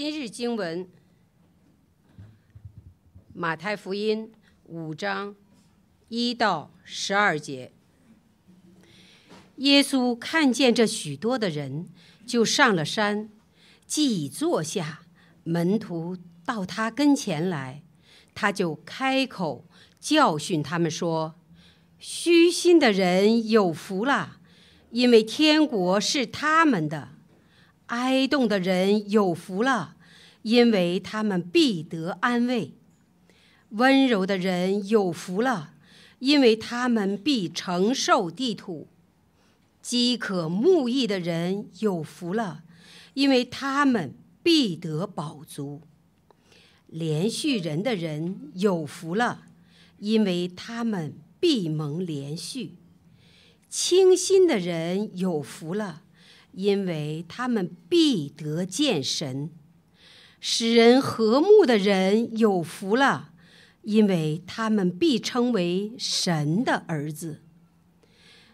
今日经文：马太福音五章一到十二节。耶稣看见这许多的人，就上了山，既已坐下，门徒到他跟前来，他就开口教训他们说：“虚心的人有福了，因为天国是他们的。”哀动的人有福了，因为他们必得安慰；温柔的人有福了，因为他们必承受地土；饥渴慕义的人有福了，因为他们必得饱足；连续人的人有福了，因为他们必蒙连续；清心的人有福了。因为他们必得见神，使人和睦的人有福了，因为他们必称为神的儿子；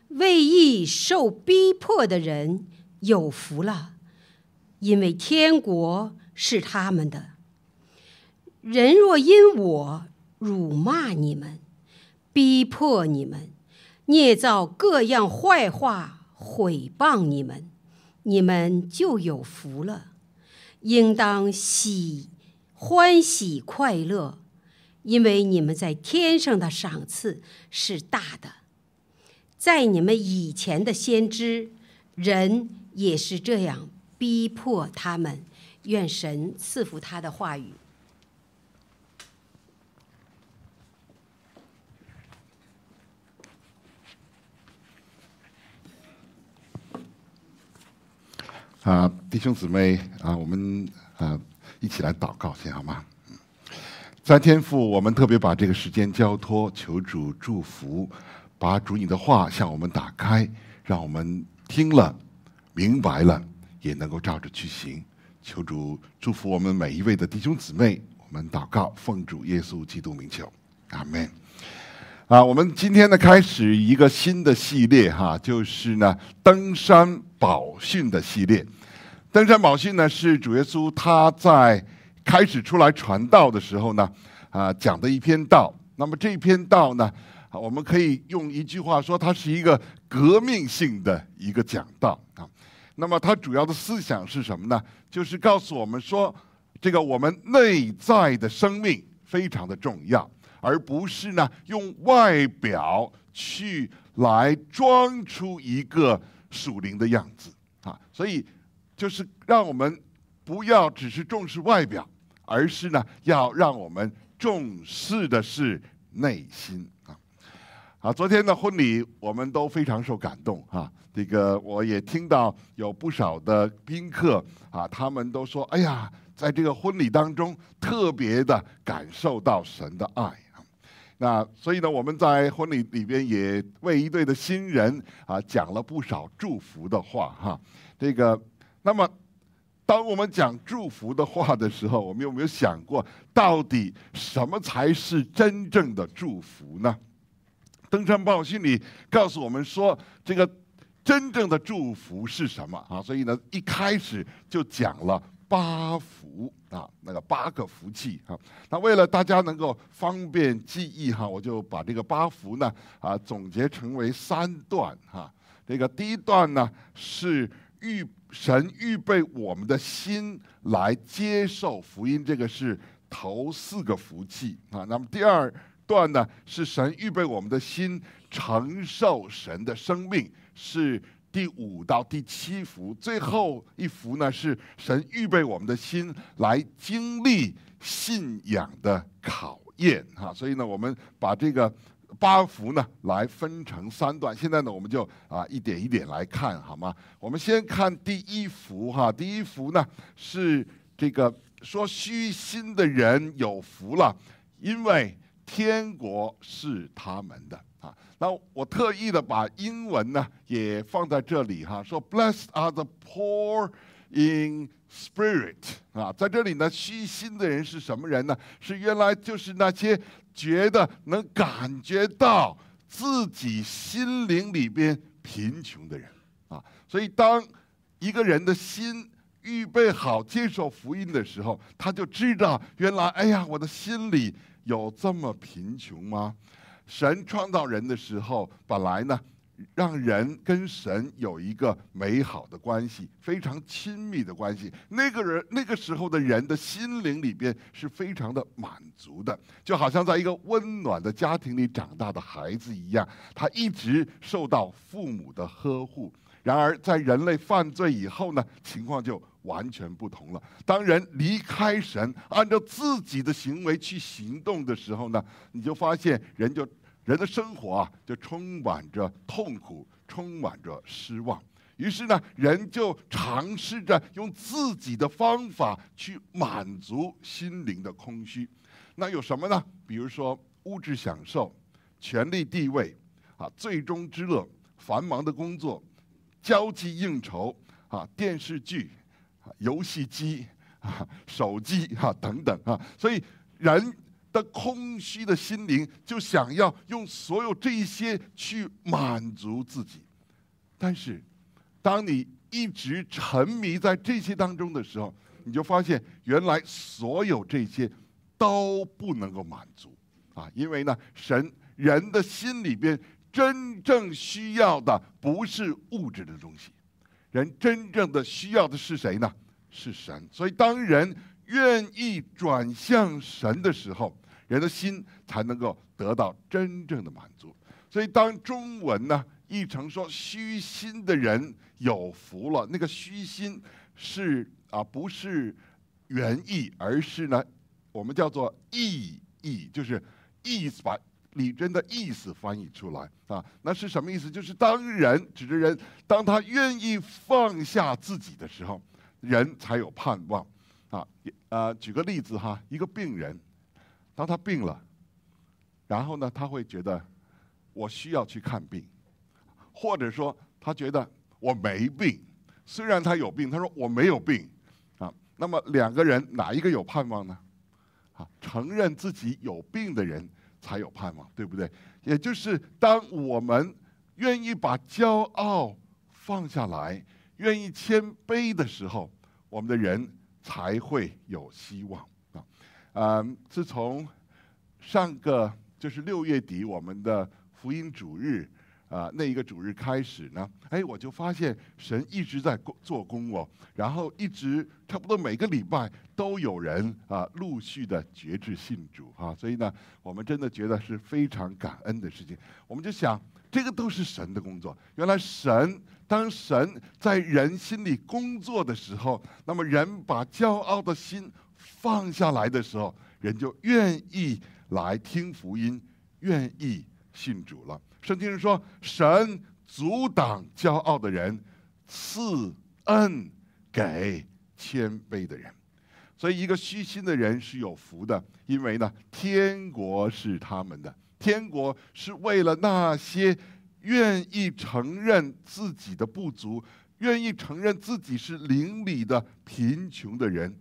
为义受逼迫的人有福了，因为天国是他们的。人若因我辱骂你们，逼迫你们，捏造各样坏话毁谤你们，你们就有福了，应当喜、欢喜、快乐，因为你们在天上的赏赐是大的。在你们以前的先知，人也是这样逼迫他们。愿神赐福他的话语。啊，弟兄姊妹啊，我们啊一起来祷告，先好吗？在天父，我们特别把这个时间交托，求主祝福，把主你的话向我们打开，让我们听了明白了，也能够照着去行。求主祝福我们每一位的弟兄姊妹。我们祷告，奉主耶稣基督名求，阿门。啊，我们今天呢开始一个新的系列哈，就是呢登山宝训的系列。登山宝训呢是主耶稣他在开始出来传道的时候呢啊讲的一篇道。那么这篇道呢，我们可以用一句话说，它是一个革命性的一个讲道啊。那么它主要的思想是什么呢？就是告诉我们说，这个我们内在的生命非常的重要。而不是呢，用外表去来装出一个属灵的样子啊，所以就是让我们不要只是重视外表，而是呢，要让我们重视的是内心啊。好，昨天的婚礼我们都非常受感动啊，这个我也听到有不少的宾客啊，他们都说，哎呀，在这个婚礼当中特别的感受到神的爱。那所以呢，我们在婚礼里边也为一对的新人啊讲了不少祝福的话哈。这个，那么当我们讲祝福的话的时候，我们有没有想过，到底什么才是真正的祝福呢？《登山报》心里告诉我们说，这个真正的祝福是什么啊？所以呢，一开始就讲了。八福啊，那个八个福气啊。那为了大家能够方便记忆哈，我就把这个八福呢啊总结成为三段哈。这个第一段呢是预神预备我们的心来接受福音，这个是头四个福气啊。那么第二段呢是神预备我们的心承受神的生命是。第五到第七幅，最后一幅呢是神预备我们的心来经历信仰的考验哈，所以呢，我们把这个八幅呢来分成三段，现在呢，我们就啊一点一点来看，好吗？我们先看第一幅哈，第一幅呢是这个说虚心的人有福了，因为天国是他们的。我特意的把英文呢也放在这里哈，说 Blessed are the poor in spirit 啊，在这里呢，虚心的人是什么人呢？是原来就是那些觉得能感觉到自己心灵里边贫穷的人啊。所以，当一个人的心预备好接受福音的时候，他就知道原来，哎呀，我的心里有这么贫穷吗？神创造人的时候，本来呢，让人跟神有一个美好的关系，非常亲密的关系。那个人那个时候的人的心灵里边是非常的满足的，就好像在一个温暖的家庭里长大的孩子一样，他一直受到父母的呵护。然而，在人类犯罪以后呢，情况就……完全不同了。当人离开神，按照自己的行为去行动的时候呢，你就发现人就人的生活啊，就充满着痛苦，充满着失望。于是呢，人就尝试着用自己的方法去满足心灵的空虚。那有什么呢？比如说物质享受、权力地位啊、最终之乐、繁忙的工作、交际应酬啊、电视剧。游戏机啊，手机啊，等等啊，所以人的空虚的心灵就想要用所有这一些去满足自己。但是，当你一直沉迷在这些当中的时候，你就发现原来所有这些都不能够满足啊，因为呢，神人的心里边真正需要的不是物质的东西。人真正的需要的是谁呢？是神。所以，当人愿意转向神的时候，人的心才能够得到真正的满足。所以，当中文呢译成说“虚心的人有福了”，那个“虚心”是啊，不是原意，而是呢，我们叫做意义，就是意思把。李真的意思翻译出来啊？那是什么意思？就是当人指着人，当他愿意放下自己的时候，人才有盼望。啊，呃，举个例子哈，一个病人，当他病了，然后呢，他会觉得我需要去看病，或者说他觉得我没病，虽然他有病，他说我没有病。啊，那么两个人哪一个有盼望呢？啊，承认自己有病的人。才有盼望，对不对？也就是当我们愿意把骄傲放下来，愿意谦卑的时候，我们的人才会有希望啊。嗯，自从上个就是六月底我们的福音主日。啊，那一个主日开始呢，哎，我就发现神一直在做工哦，然后一直差不多每个礼拜都有人啊陆续的觉知信主啊，所以呢，我们真的觉得是非常感恩的事情。我们就想，这个都是神的工作。原来神当神在人心里工作的时候，那么人把骄傲的心放下来的时候，人就愿意来听福音，愿意信主了。圣经说：“神阻挡骄傲的人，赐恩给谦卑的人。”所以，一个虚心的人是有福的，因为呢，天国是他们的。天国是为了那些愿意承认自己的不足、愿意承认自己是邻里的贫穷的人，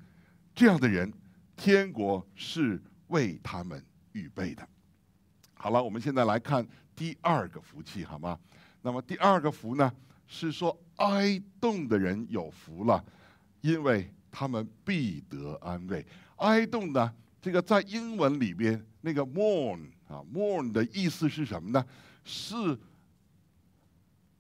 这样的人，天国是为他们预备的。好了，我们现在来看。第二个福气，好吗？那么第二个福呢，是说哀恸的人有福了，因为他们必得安慰。哀恸呢，这个在英文里边那个 mourn 啊，mourn 的意思是什么呢？是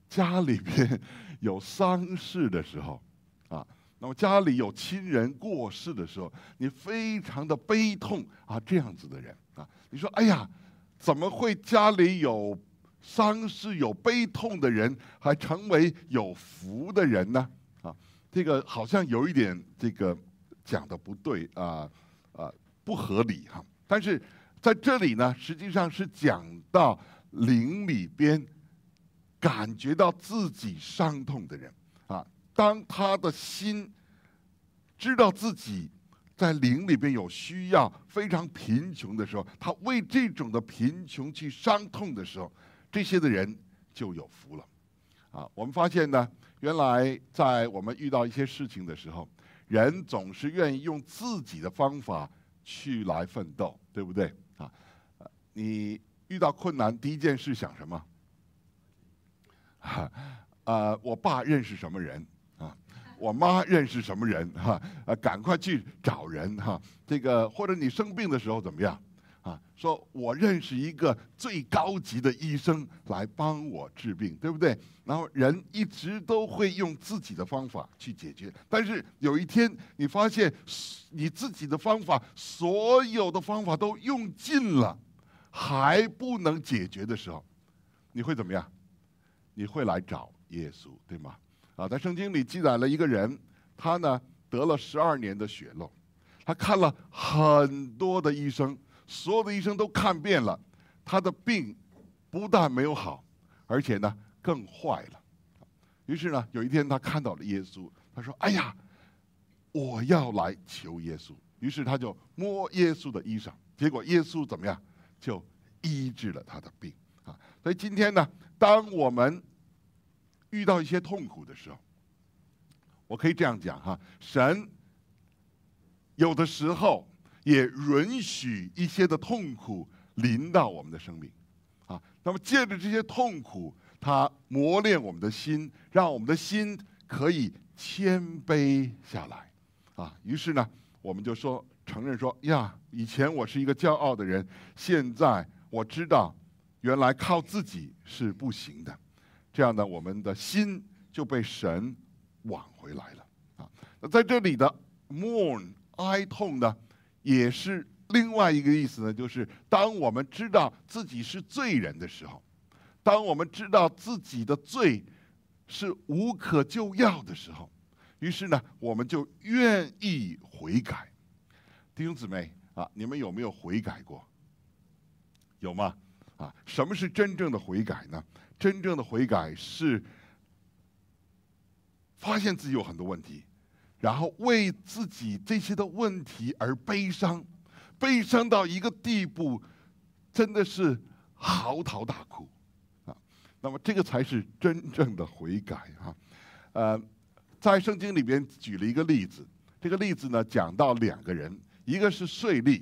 家里边有丧事的时候啊，那么家里有亲人过世的时候，你非常的悲痛啊，这样子的人啊，你说哎呀。怎么会家里有伤势、有悲痛的人，还成为有福的人呢？啊，这个好像有一点这个讲的不对啊，啊，不合理哈。但是在这里呢，实际上是讲到灵里边感觉到自己伤痛的人啊，当他的心知道自己。在灵里边有需要，非常贫穷的时候，他为这种的贫穷去伤痛的时候，这些的人就有福了，啊，我们发现呢，原来在我们遇到一些事情的时候，人总是愿意用自己的方法去来奋斗，对不对？啊，你遇到困难，第一件事想什么？啊，我爸认识什么人？我妈认识什么人哈？呃，赶快去找人哈。这个或者你生病的时候怎么样？啊，说我认识一个最高级的医生来帮我治病，对不对？然后人一直都会用自己的方法去解决。但是有一天你发现你自己的方法，所有的方法都用尽了，还不能解决的时候，你会怎么样？你会来找耶稣，对吗？啊，在圣经里记载了一个人，他呢得了十二年的血漏，他看了很多的医生，所有的医生都看遍了，他的病不但没有好，而且呢更坏了。于是呢，有一天他看到了耶稣，他说：“哎呀，我要来求耶稣。”于是他就摸耶稣的衣裳，结果耶稣怎么样？就医治了他的病啊！所以今天呢，当我们。遇到一些痛苦的时候，我可以这样讲哈，神有的时候也允许一些的痛苦临到我们的生命，啊，那么借着这些痛苦，他磨练我们的心，让我们的心可以谦卑下来，啊，于是呢，我们就说承认说呀，以前我是一个骄傲的人，现在我知道原来靠自己是不行的。这样呢，我们的心就被神挽回来了啊！那在这里的 “mourn” 哀痛呢，也是另外一个意思呢，就是当我们知道自己是罪人的时候，当我们知道自己的罪是无可救药的时候，于是呢，我们就愿意悔改。弟兄姊妹啊，你们有没有悔改过？有吗？啊，什么是真正的悔改呢？真正的悔改是发现自己有很多问题，然后为自己这些的问题而悲伤，悲伤到一个地步，真的是嚎啕大哭啊！那么这个才是真正的悔改啊！呃，在圣经里边举了一个例子，这个例子呢讲到两个人，一个是税吏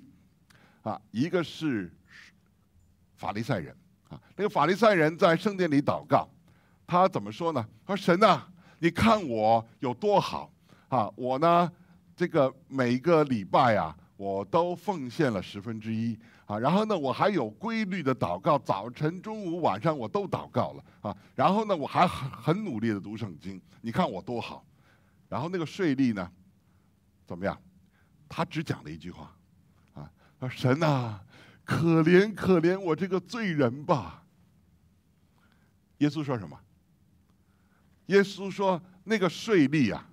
啊，一个是法利赛人。那个法利赛人在圣殿里祷告，他怎么说呢？他说：“神呐，你看我有多好啊！我呢，这个每个礼拜啊，我都奉献了十分之一啊。然后呢，我还有规律的祷告，早晨、中午、晚上我都祷告了啊。然后呢，我还很很努力的读圣经。你看我多好。然后那个税吏呢，怎么样？他只讲了一句话啊：说神呐。”可怜可怜我这个罪人吧！耶稣说什么？耶稣说：“那个税吏啊，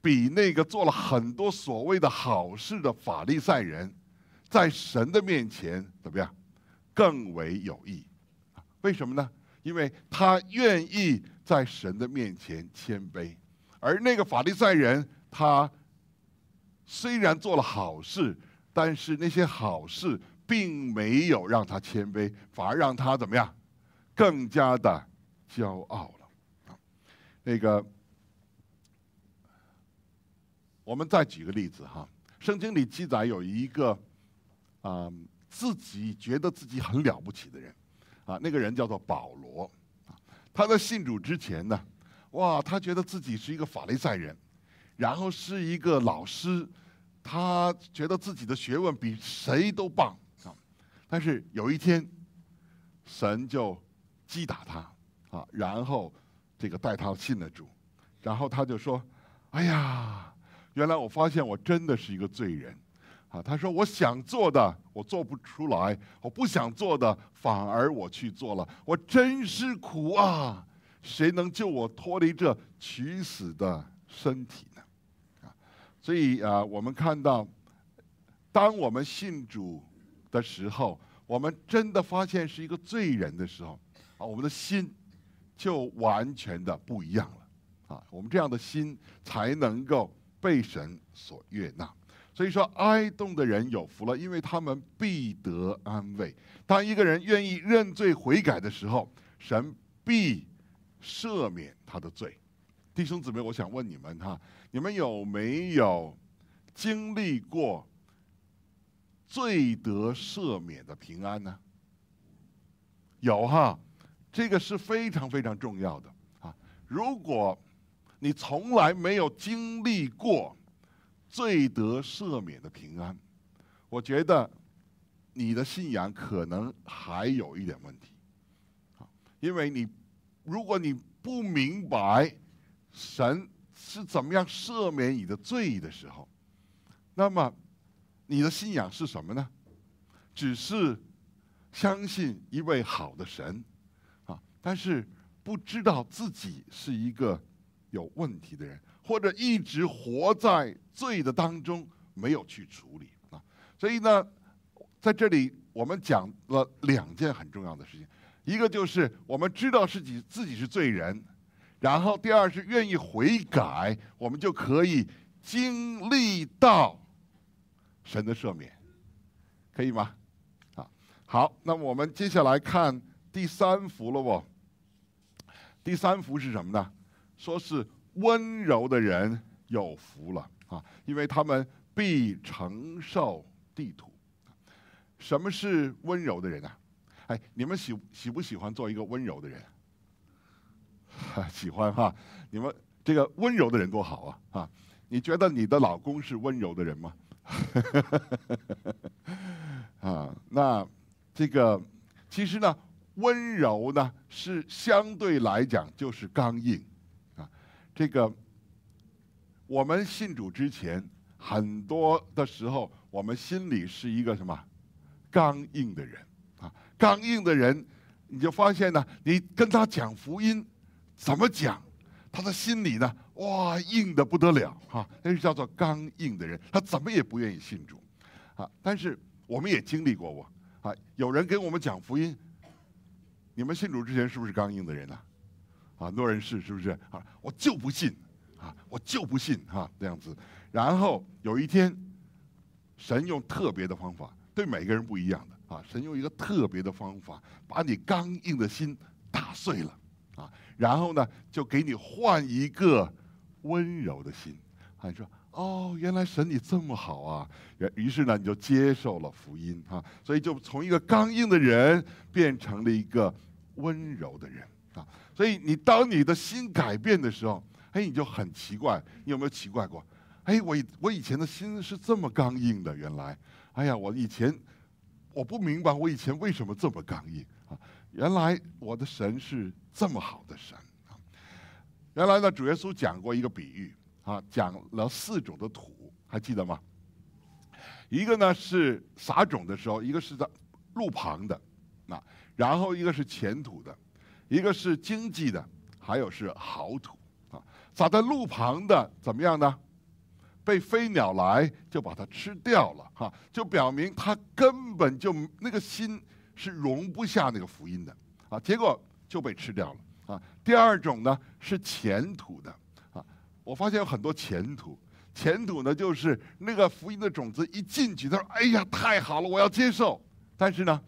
比那个做了很多所谓的好事的法利赛人，在神的面前怎么样？更为有益。为什么呢？因为他愿意在神的面前谦卑，而那个法利赛人，他虽然做了好事，但是那些好事。”并没有让他谦卑，反而让他怎么样，更加的骄傲了。啊，那个，我们再举个例子哈，《圣经》里记载有一个，啊，自己觉得自己很了不起的人，啊，那个人叫做保罗，啊，他在信主之前呢，哇，他觉得自己是一个法利赛人，然后是一个老师，他觉得自己的学问比谁都棒。但是有一天，神就击打他啊，然后这个带他信了主，然后他就说：“哎呀，原来我发现我真的是一个罪人啊！”他说：“我想做的我做不出来，我不想做的反而我去做了，我真是苦啊！谁能救我脱离这取死的身体呢？”啊，所以啊，我们看到，当我们信主。的时候，我们真的发现是一个罪人的时候，啊，我们的心就完全的不一样了，啊，我们这样的心才能够被神所悦纳。所以说，哀动的人有福了，因为他们必得安慰。当一个人愿意认罪悔改的时候，神必赦免他的罪。弟兄姊妹，我想问你们哈，你们有没有经历过？罪得赦免的平安呢？有哈，这个是非常非常重要的啊！如果你从来没有经历过罪得赦免的平安，我觉得你的信仰可能还有一点问题啊，因为你如果你不明白神是怎么样赦免你的罪的时候，那么。你的信仰是什么呢？只是相信一位好的神啊，但是不知道自己是一个有问题的人，或者一直活在罪的当中，没有去处理啊。所以呢，在这里我们讲了两件很重要的事情，一个就是我们知道自己自己是罪人，然后第二是愿意悔改，我们就可以经历到。神的赦免，可以吗？啊，好，那我们接下来看第三幅了哦。第三幅是什么呢？说是温柔的人有福了啊，因为他们必承受地土。什么是温柔的人啊？哎，你们喜喜不喜欢做一个温柔的人？喜欢哈！你们这个温柔的人多好啊啊！你觉得你的老公是温柔的人吗？啊，那这个其实呢，温柔呢是相对来讲就是刚硬啊。这个我们信主之前，很多的时候我们心里是一个什么刚硬的人啊？刚硬的人，你就发现呢，你跟他讲福音，怎么讲，他的心里呢？哇，硬的不得了哈！那是叫做刚硬的人，他怎么也不愿意信主，啊！但是我们也经历过，我啊，有人给我们讲福音，你们信主之前是不是刚硬的人呢？啊，诺人是是不是啊？我就不信，啊，我就不信哈这样子。然后有一天，神用特别的方法，对每个人不一样的啊，神用一个特别的方法，把你刚硬的心打碎了，啊，然后呢，就给你换一个。温柔的心，你说哦，原来神你这么好啊！于于是呢，你就接受了福音啊，所以就从一个刚硬的人变成了一个温柔的人啊。所以你当你的心改变的时候，哎，你就很奇怪，你有没有奇怪过？哎，我我以前的心是这么刚硬的，原来，哎呀，我以前我不明白我以前为什么这么刚硬啊，原来我的神是这么好的神。原来呢，主耶稣讲过一个比喻，啊，讲了四种的土，还记得吗？一个呢是撒种的时候，一个是在路旁的，那然后一个是浅土的，一个是经济的，还有是好土。啊，撒在路旁的怎么样呢？被飞鸟来就把它吃掉了，哈，就表明他根本就那个心是容不下那个福音的，啊，结果就被吃掉了。第二种呢是前途的啊，我发现有很多前途，前途呢就是那个福音的种子一进去，他说：“哎呀，太好了，我要接受。”但是呢，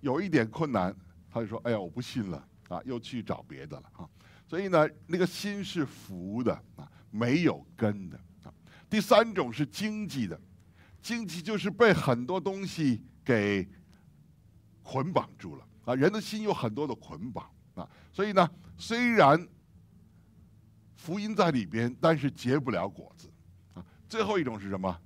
有一点困难，他就说：“哎呀，我不信了啊，又去找别的了啊。”所以呢，那个心是浮的啊，没有根的啊。第三种是经济的，经济就是被很多东西给捆绑住了。啊，人的心有很多的捆绑啊，所以呢，虽然福音在里边，但是结不了果子啊。最后一种是什么？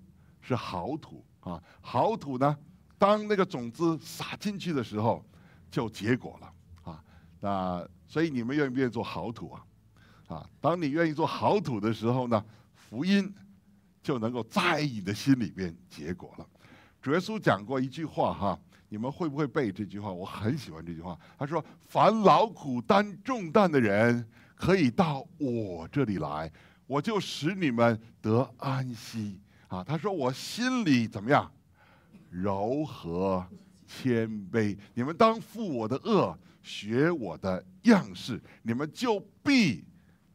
是好土啊。好土呢，当那个种子撒进去的时候，就结果了啊。那所以你们愿不愿意做好土啊？啊，当你愿意做好土的时候呢，福音就能够在你的心里边结果了。主耶稣讲过一句话哈。你们会不会背这句话？我很喜欢这句话。他说：“凡劳苦担重担的人，可以到我这里来，我就使你们得安息。”啊，他说：“我心里怎么样？柔和谦卑。你们当负我的恶，学我的样式，你们就必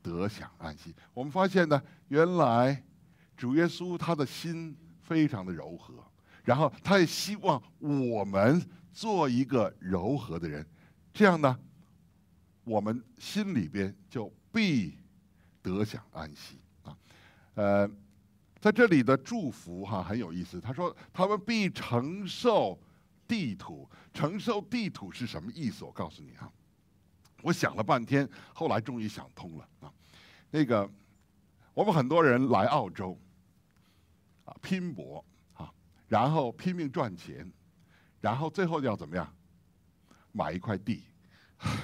得享安息。”我们发现呢，原来主耶稣他的心非常的柔和。然后他也希望我们做一个柔和的人，这样呢，我们心里边就必得享安息啊。呃，在这里的祝福哈很有意思，他说他们必承受地土，承受地土是什么意思？我告诉你啊，我想了半天，后来终于想通了啊。那个我们很多人来澳洲啊拼搏。然后拼命赚钱，然后最后要怎么样？买一块地，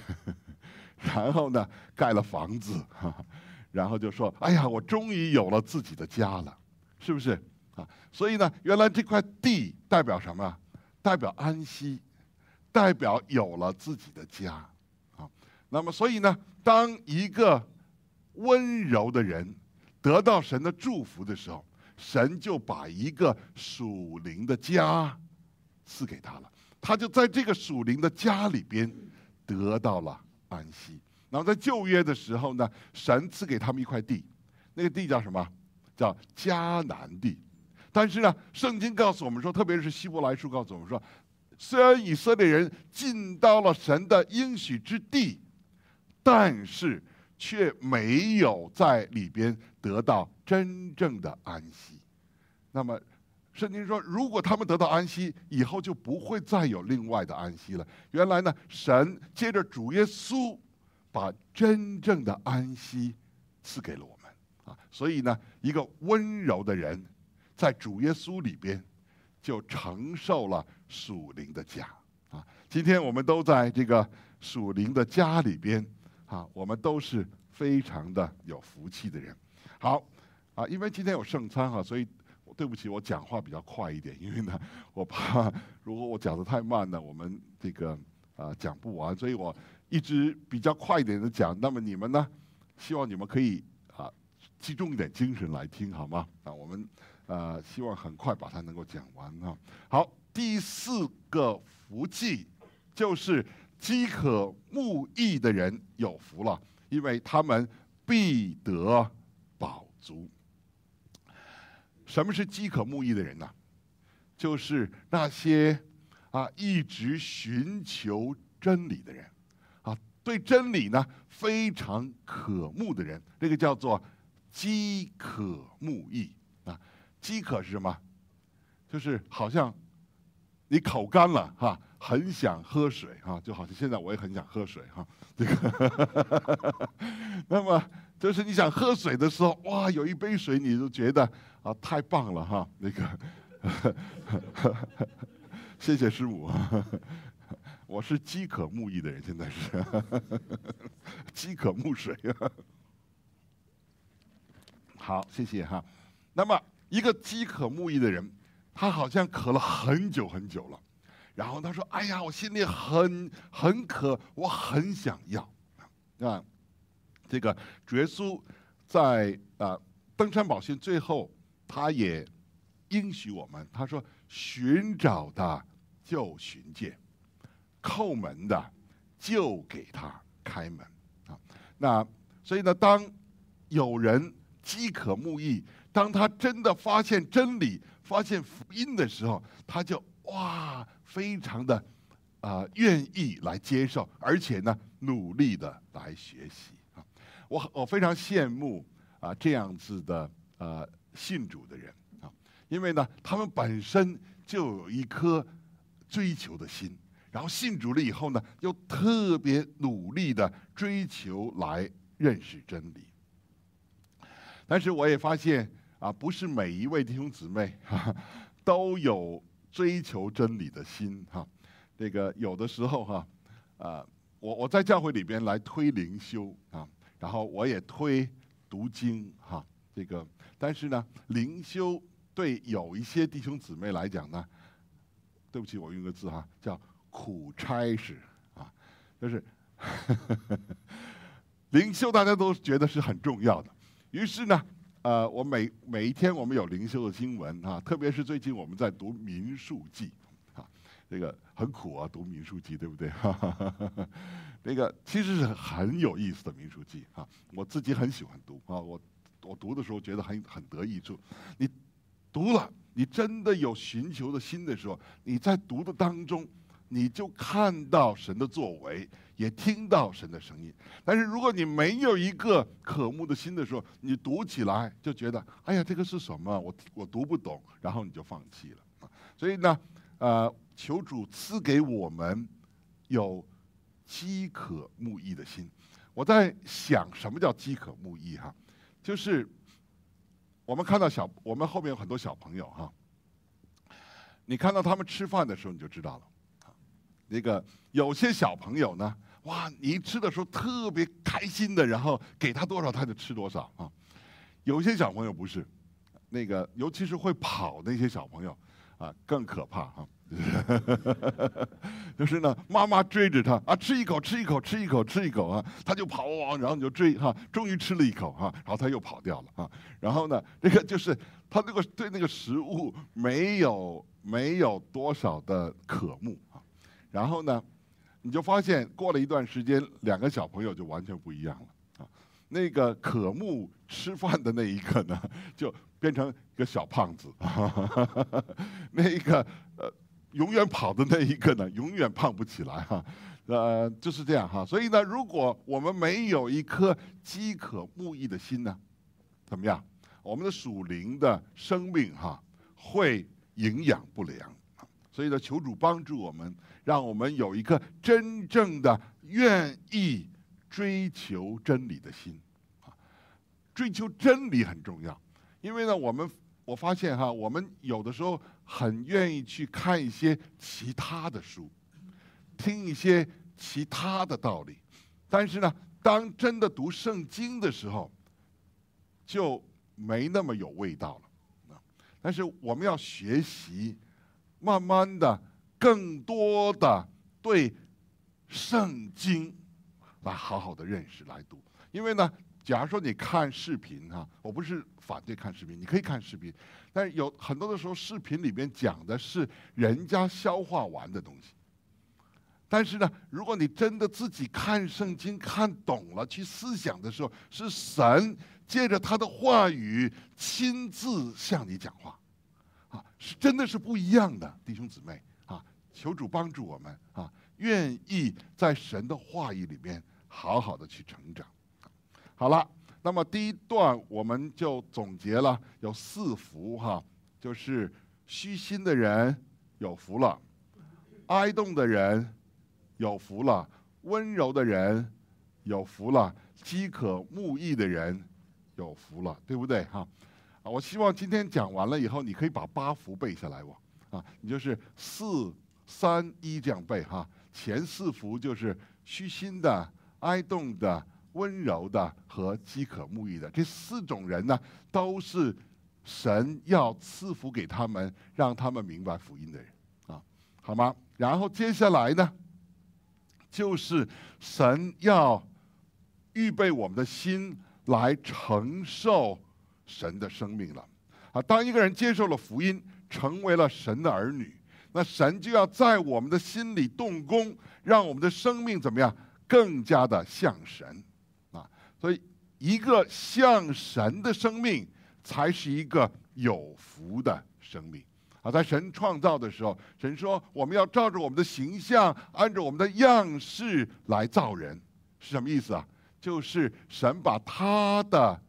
然后呢盖了房子，然后就说：“哎呀，我终于有了自己的家了，是不是？”啊，所以呢，原来这块地代表什么？代表安息，代表有了自己的家。啊，那么所以呢，当一个温柔的人得到神的祝福的时候。神就把一个属灵的家赐给他了，他就在这个属灵的家里边得到了安息。然后在旧约的时候呢，神赐给他们一块地，那个地叫什么？叫迦南地。但是呢，圣经告诉我们说，特别是《希伯来书》告诉我们说，虽然以色列人进到了神的应许之地，但是却没有在里边得到。真正的安息，那么圣经说，如果他们得到安息，以后就不会再有另外的安息了。原来呢，神借着主耶稣，把真正的安息赐给了我们啊。所以呢，一个温柔的人，在主耶稣里边，就承受了属灵的家啊。今天我们都在这个属灵的家里边啊，我们都是非常的有福气的人。好。啊，因为今天有圣餐哈，所以对不起，我讲话比较快一点，因为呢，我怕如果我讲的太慢呢，我们这个啊讲不完，所以我一直比较快一点的讲。那么你们呢，希望你们可以啊集中一点精神来听好吗？啊，我们啊希望很快把它能够讲完啊。好，第四个福气就是饥渴慕义的人有福了，因为他们必得饱足。什么是饥渴慕义的人呢？就是那些啊一直寻求真理的人啊，对真理呢非常渴慕的人，这个叫做饥渴慕义啊。饥渴是什么？就是好像你口干了哈，很想喝水哈，就好像现在我也很想喝水哈。这个，那么就是你想喝水的时候，哇，有一杯水你就觉得。啊，太棒了哈！那个，谢谢师母，我是饥渴慕义的人，现在是饥渴慕水。好，谢谢哈。那么，一个饥渴慕义的人，他好像渴了很久很久了，然后他说：“哎呀，我心里很很渴，我很想要啊。”这个觉苏在啊，登山宝训最后。他也应许我们，他说：“寻找的就寻见，叩门的就给他开门。”啊，那所以呢，当有人饥渴慕义，当他真的发现真理、发现福音的时候，他就哇，非常的啊，愿意来接受，而且呢，努力的来学习啊。我我非常羡慕啊，这样子的呃。信主的人啊，因为呢，他们本身就有一颗追求的心，然后信主了以后呢，又特别努力的追求来认识真理。但是我也发现啊，不是每一位弟兄姊妹 都有追求真理的心哈。这个有的时候哈，啊，我我在教会里边来推灵修啊，然后我也推读经哈。这个，但是呢，灵修对有一些弟兄姊妹来讲呢，对不起，我用个字哈，叫苦差事啊，就是 灵修大家都觉得是很重要的。于是呢，呃，我每每一天我们有灵修的经文啊，特别是最近我们在读《民数记》啊，这个很苦啊，读《民数记》对不对？那 个其实是很有意思的《民数记》啊，我自己很喜欢读啊，我。我读的时候觉得很很得意，处，你读了，你真的有寻求的心的时候，你在读的当中，你就看到神的作为，也听到神的声音。但是如果你没有一个渴慕的心的时候，你读起来就觉得，哎呀，这个是什么？我我读不懂，然后你就放弃了。所以呢，呃，求主赐给我们有饥渴慕义的心。我在想，什么叫饥渴慕义？哈。就是，我们看到小，我们后面有很多小朋友哈。你看到他们吃饭的时候，你就知道了。那个有些小朋友呢，哇，你吃的时候特别开心的，然后给他多少他就吃多少啊。有些小朋友不是，那个尤其是会跑那些小朋友，啊，更可怕哈。就是呢，妈妈追着他啊，吃一口，吃一口，吃一口，吃一口啊，他就跑，然后你就追，哈，终于吃了一口，哈，然后他又跑掉了，啊，然后呢，那个就是他那个对那个食物没有没有多少的渴慕啊，然后呢，你就发现过了一段时间，两个小朋友就完全不一样了啊，那个渴慕吃饭的那一个呢，就变成一个小胖子，那个呃。永远跑的那一个呢，永远胖不起来哈，呃，就是这样哈。所以呢，如果我们没有一颗饥渴慕义的心呢，怎么样？我们的属灵的生命哈会营养不良。所以呢，求主帮助我们，让我们有一颗真正的愿意追求真理的心。啊，追求真理很重要，因为呢，我们我发现哈，我们有的时候。很愿意去看一些其他的书，听一些其他的道理，但是呢，当真的读圣经的时候，就没那么有味道了。但是我们要学习，慢慢的更多的对圣经来好好的认识来读，因为呢。假如说你看视频哈，我不是反对看视频，你可以看视频，但是有很多的时候，视频里面讲的是人家消化完的东西。但是呢，如果你真的自己看圣经看懂了，去思想的时候，是神借着他的话语亲自向你讲话，啊，是真的是不一样的，弟兄姊妹啊，求主帮助我们啊，愿意在神的话语里面好好的去成长。好了，那么第一段我们就总结了有四福哈，就是虚心的人有福了，哀动的人有福了，温柔的人有福了，饥渴慕义的人有福了，对不对哈？啊，我希望今天讲完了以后，你可以把八福背下来我，啊，你就是四三一这样背哈，前四福就是虚心的、哀动的。温柔的和饥渴沐浴的这四种人呢，都是神要赐福给他们，让他们明白福音的人啊，好吗？然后接下来呢，就是神要预备我们的心来承受神的生命了啊。当一个人接受了福音，成为了神的儿女，那神就要在我们的心里动工，让我们的生命怎么样更加的像神。所以，一个像神的生命，才是一个有福的生命。啊，在神创造的时候，神说：“我们要照着我们的形象，按照我们的样式来造人。”是什么意思啊？就是神把他的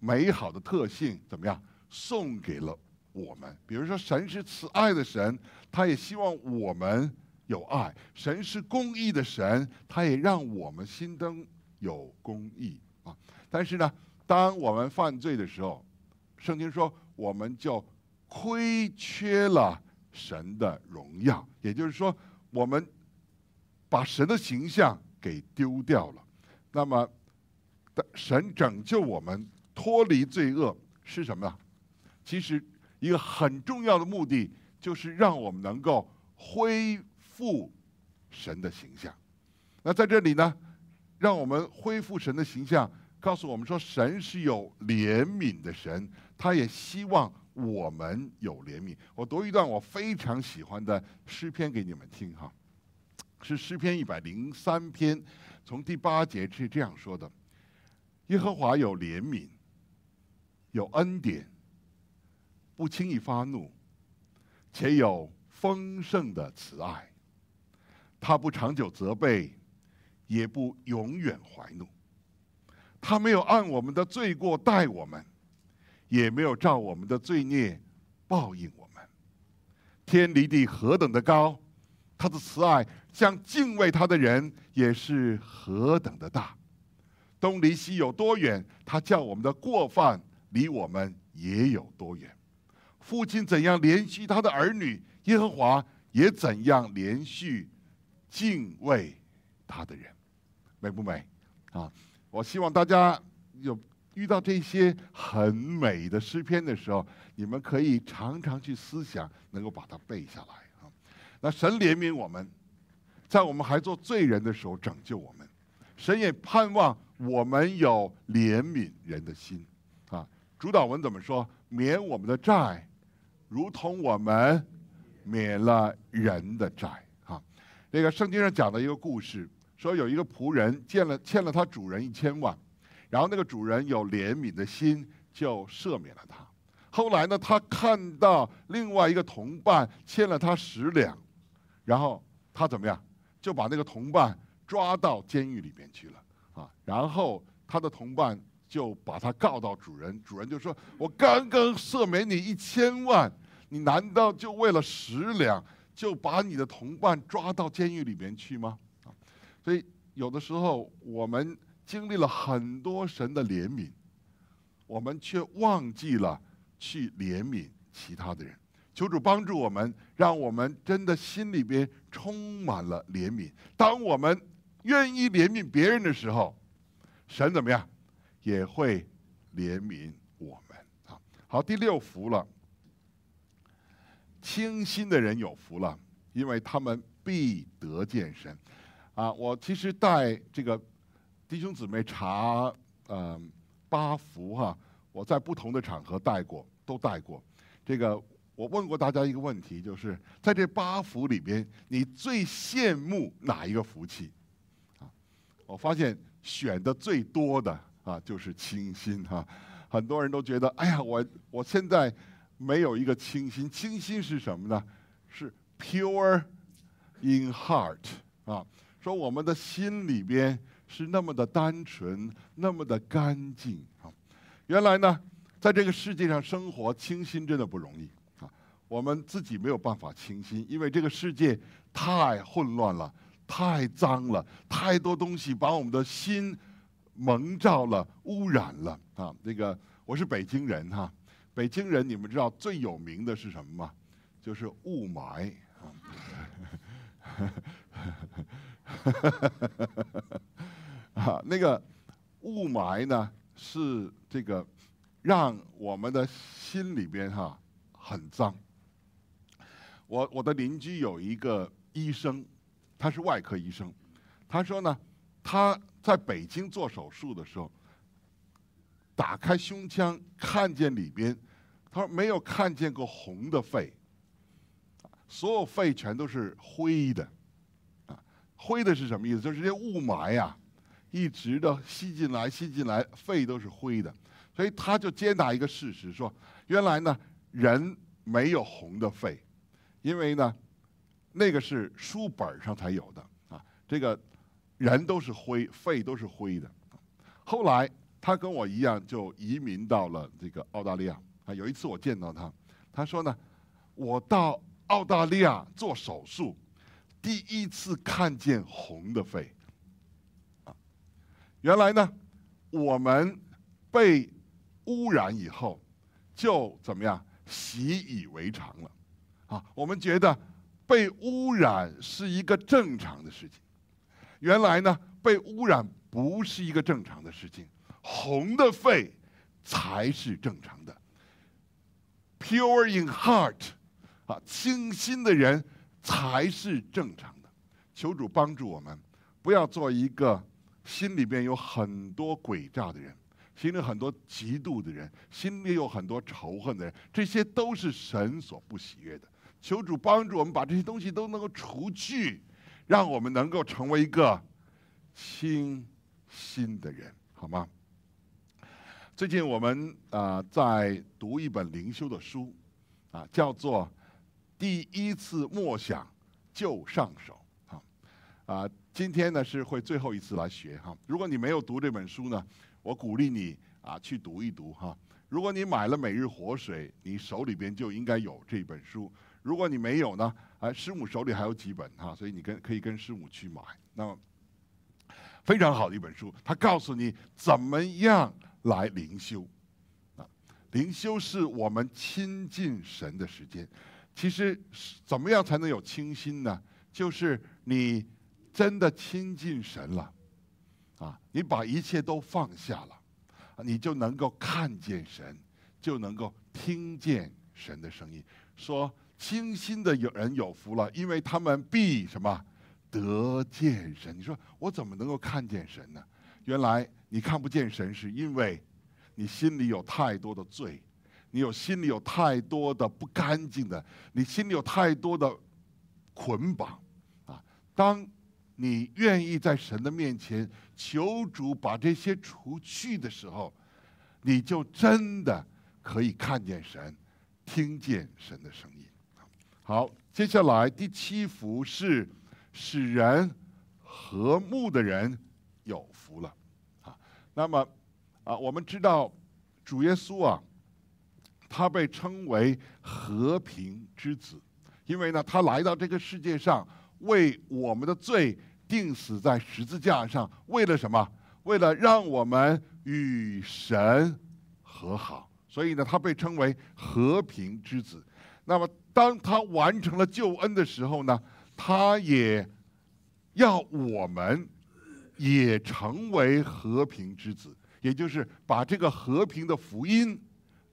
美好的特性，怎么样，送给了我们。比如说，神是慈爱的神，他也希望我们有爱；神是公义的神，他也让我们心中有公义。但是呢，当我们犯罪的时候，圣经说我们就亏缺了神的荣耀，也就是说，我们把神的形象给丢掉了。那么，神拯救我们脱离罪恶是什么呢？其实，一个很重要的目的就是让我们能够恢复神的形象。那在这里呢，让我们恢复神的形象。告诉我们说，神是有怜悯的神，他也希望我们有怜悯。我读一段我非常喜欢的诗篇给你们听哈，是诗篇一百零三篇，从第八节是这样说的：耶和华有怜悯，有恩典，不轻易发怒，且有丰盛的慈爱。他不长久责备，也不永远怀怒。他没有按我们的罪过待我们，也没有照我们的罪孽报应我们。天离地何等的高，他的慈爱像敬畏他的人也是何等的大。东离西有多远，他叫我们的过犯离我们也有多远。父亲怎样怜惜他的儿女，耶和华也怎样怜恤敬畏他的人。美不美？啊！我希望大家有遇到这些很美的诗篇的时候，你们可以常常去思想，能够把它背下来啊。那神怜悯我们，在我们还做罪人的时候拯救我们。神也盼望我们有怜悯人的心啊。主导文怎么说？免我们的债，如同我们免了人的债啊。那个圣经上讲的一个故事。说有一个仆人欠了欠了他主人一千万，然后那个主人有怜悯的心就赦免了他。后来呢，他看到另外一个同伴欠了他十两，然后他怎么样就把那个同伴抓到监狱里面去了啊。然后他的同伴就把他告到主人，主人就说：“我刚刚赦免你一千万，你难道就为了十两就把你的同伴抓到监狱里面去吗？”所以，有的时候我们经历了很多神的怜悯，我们却忘记了去怜悯其他的人。求主帮助我们，让我们真的心里边充满了怜悯。当我们愿意怜悯别人的时候，神怎么样，也会怜悯我们。好，好，第六福了。清心的人有福了，因为他们必得见神。啊，我其实带这个弟兄姊妹查呃八福哈，我在不同的场合带过，都带过。这个我问过大家一个问题，就是在这八福里边，你最羡慕哪一个福气？啊，我发现选的最多的啊就是清新哈，很多人都觉得哎呀，我我现在没有一个清新。清新是什么呢？是 pure in heart 啊。说我们的心里边是那么的单纯，那么的干净啊！原来呢，在这个世界上生活清新真的不容易啊！我们自己没有办法清新，因为这个世界太混乱了，太脏了，太多东西把我们的心蒙罩了、污染了啊！这个我是北京人哈，北京人你们知道最有名的是什么吗？就是雾霾啊！啊，那个雾霾呢，是这个让我们的心里边哈很脏。我我的邻居有一个医生，他是外科医生，他说呢，他在北京做手术的时候，打开胸腔看见里边，他说没有看见过红的肺，所有肺全都是灰的。灰的是什么意思？就是这些雾霾呀，一直的吸进来，吸进来，肺都是灰的，所以他就接纳一个事实，说原来呢，人没有红的肺，因为呢，那个是书本上才有的啊。这个人都是灰，肺都是灰的。后来他跟我一样，就移民到了这个澳大利亚啊。有一次我见到他，他说呢，我到澳大利亚做手术。第一次看见红的肺，啊，原来呢，我们被污染以后，就怎么样习以为常了，啊，我们觉得被污染是一个正常的事情。原来呢，被污染不是一个正常的事情，红的肺才是正常的。Pure in heart，啊，清新的人。才是正常的，求主帮助我们，不要做一个心里面有很多诡诈的人，心里很多嫉妒的人，心里有很多仇恨的人，这些都是神所不喜悦的。求主帮助我们把这些东西都能够除去，让我们能够成为一个清心的人，好吗？最近我们啊在读一本灵修的书，啊叫做。第一次默想就上手，好啊。今天呢是会最后一次来学哈。如果你没有读这本书呢，我鼓励你啊去读一读哈。如果你买了《每日活水》，你手里边就应该有这本书。如果你没有呢，啊，师母手里还有几本哈，所以你跟可以跟师母去买。那么非常好的一本书，它告诉你怎么样来灵修啊。灵修是我们亲近神的时间。其实怎么样才能有清心呢？就是你真的亲近神了，啊，你把一切都放下了，你就能够看见神，就能够听见神的声音。说清心的有人有福了，因为他们必什么得见神。你说我怎么能够看见神呢？原来你看不见神，是因为你心里有太多的罪。你有心里有太多的不干净的，你心里有太多的捆绑啊！当你愿意在神的面前求主把这些除去的时候，你就真的可以看见神，听见神的声音。好，接下来第七幅是使人和睦的人有福了啊！那么啊，我们知道主耶稣啊。他被称为和平之子，因为呢，他来到这个世界上，为我们的罪定死在十字架上，为了什么？为了让我们与神和好。所以呢，他被称为和平之子。那么，当他完成了救恩的时候呢，他也要我们也成为和平之子，也就是把这个和平的福音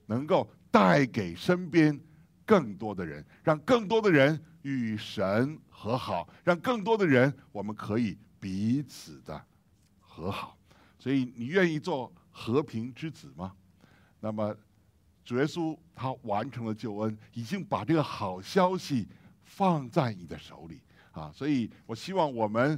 能够。带给身边更多的人，让更多的人与神和好，让更多的人，我们可以彼此的和好。所以，你愿意做和平之子吗？那么，主耶稣他完成了救恩，已经把这个好消息放在你的手里啊。所以我希望我们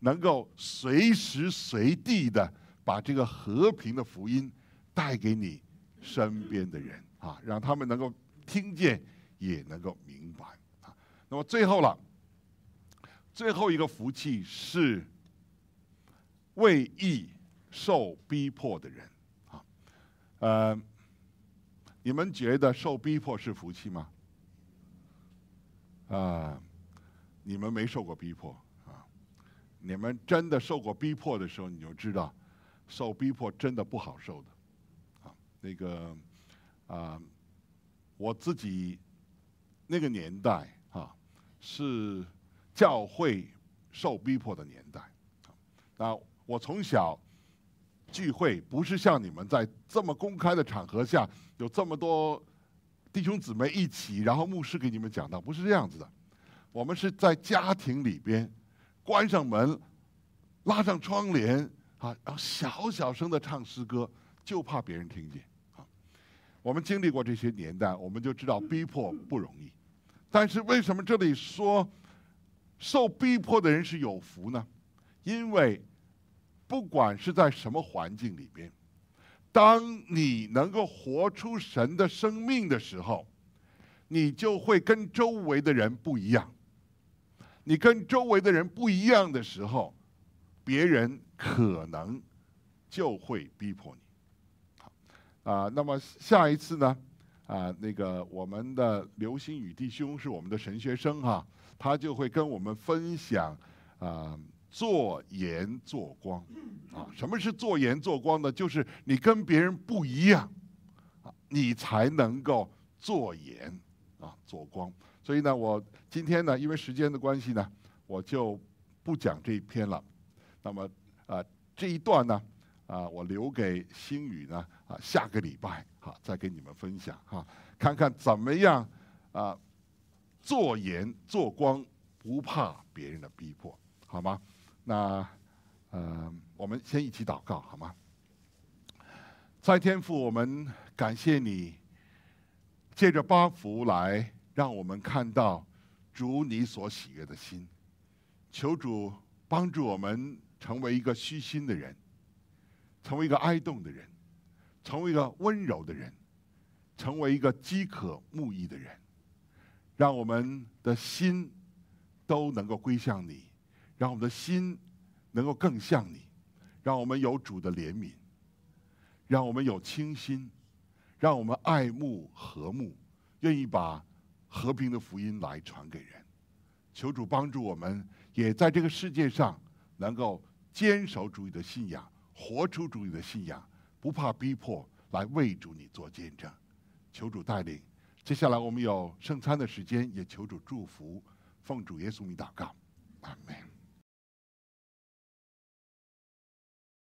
能够随时随地的把这个和平的福音带给你身边的人。啊，让他们能够听见，也能够明白啊。那么最后了，最后一个福气是为义受逼迫的人啊。呃，你们觉得受逼迫是福气吗？啊，你们没受过逼迫啊。你们真的受过逼迫的时候，你就知道受逼迫真的不好受的啊。那个。啊，我自己那个年代啊，是教会受逼迫的年代。那我从小聚会不是像你们在这么公开的场合下，有这么多弟兄姊妹一起，然后牧师给你们讲道，不是这样子的。我们是在家庭里边，关上门，拉上窗帘啊，然后小小声的唱诗歌，就怕别人听见。我们经历过这些年代，我们就知道逼迫不容易。但是为什么这里说受逼迫的人是有福呢？因为不管是在什么环境里边，当你能够活出神的生命的时候，你就会跟周围的人不一样。你跟周围的人不一样的时候，别人可能就会逼迫你。啊，那么下一次呢？啊，那个我们的刘星宇弟兄是我们的神学生哈，他就会跟我们分享啊，做盐做光啊，什么是做盐做光呢？就是你跟别人不一样啊，你才能够做盐啊，做光。所以呢，我今天呢，因为时间的关系呢，我就不讲这一篇了。那么啊，这一段呢，啊，我留给星宇呢。啊，下个礼拜哈，再跟你们分享哈，看看怎么样啊，做盐做光不怕别人的逼迫，好吗？那呃，我们先一起祷告好吗？在天父，我们感谢你，借着八福来让我们看到主你所喜悦的心，求主帮助我们成为一个虚心的人，成为一个哀动的人。成为一个温柔的人，成为一个饥渴慕义的人，让我们的心都能够归向你，让我们的心能够更像你，让我们有主的怜悯，让我们有清心，让我们爱慕和睦，愿意把和平的福音来传给人。求主帮助我们，也在这个世界上能够坚守主义的信仰，活出主义的信仰。不怕逼迫来为主你做见证，求主带领。接下来我们有圣餐的时间，也求主祝福。奉主耶稣名祷告，阿门。